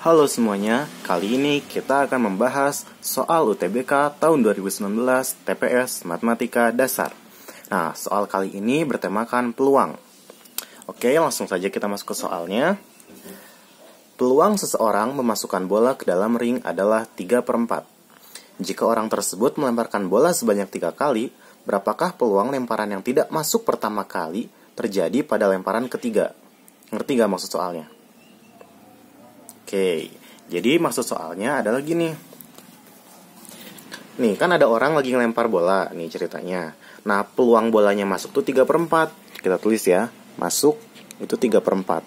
Halo semuanya, kali ini kita akan membahas soal UTBK tahun 2019 TPS Matematika Dasar. Nah, soal kali ini bertemakan peluang. Oke, langsung saja kita masuk ke soalnya. Peluang seseorang memasukkan bola ke dalam ring adalah 3 per 4. Jika orang tersebut melemparkan bola sebanyak 3 kali, berapakah peluang lemparan yang tidak masuk pertama kali terjadi pada lemparan ketiga? Ngerti gak maksud soalnya? Oke, jadi maksud soalnya adalah gini. Nih, kan ada orang lagi ngelempar bola nih ceritanya. Nah, peluang bolanya masuk tuh 3 per 4. Kita tulis ya, masuk itu 3 per 4.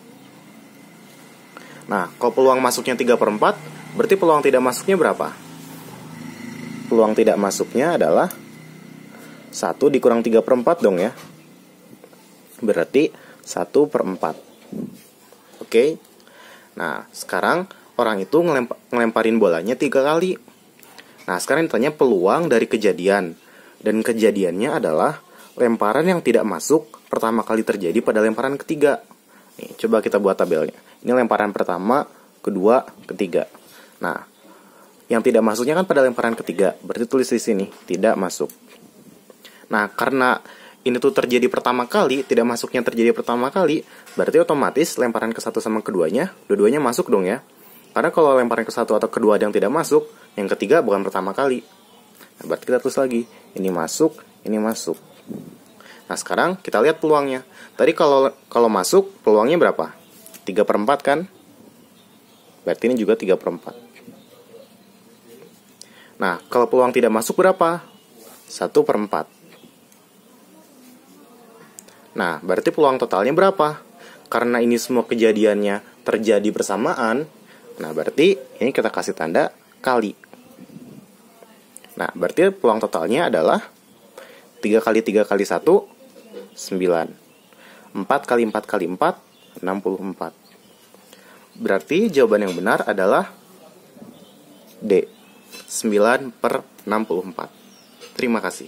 Nah, kalau peluang masuknya 3 per 4, berarti peluang tidak masuknya berapa? Peluang tidak masuknya adalah 1 dikurang 3 per 4 dong ya. Berarti 1 per 4. Oke, okay? Nah, sekarang orang itu ngelemparin bolanya tiga kali. Nah, sekarang ditanya peluang dari kejadian. Dan kejadiannya adalah lemparan yang tidak masuk pertama kali terjadi pada lemparan ketiga. Nih, coba kita buat tabelnya. Ini lemparan pertama, kedua, ketiga. Nah, yang tidak masuknya kan pada lemparan ketiga. Berarti tulis di sini, tidak masuk. Nah, karena ini tuh terjadi pertama kali, tidak masuknya terjadi pertama kali, berarti otomatis lemparan ke satu sama keduanya, dua-duanya masuk dong ya. Karena kalau lemparan ke satu atau kedua ada yang tidak masuk, yang ketiga bukan pertama kali. Nah, berarti kita tulis lagi, ini masuk, ini masuk. Nah, sekarang kita lihat peluangnya. Tadi kalau kalau masuk, peluangnya berapa? 3 per 4 kan? Berarti ini juga 3 per 4. Nah, kalau peluang tidak masuk berapa? 1 per 4. Nah, berarti peluang totalnya berapa? Karena ini semua kejadiannya terjadi bersamaan, nah berarti ini kita kasih tanda kali. Nah, berarti peluang totalnya adalah 3 kali 3 kali 1, 9. 4 kali 4 kali 4, 64. Berarti jawaban yang benar adalah D. 9 per 64. Terima kasih.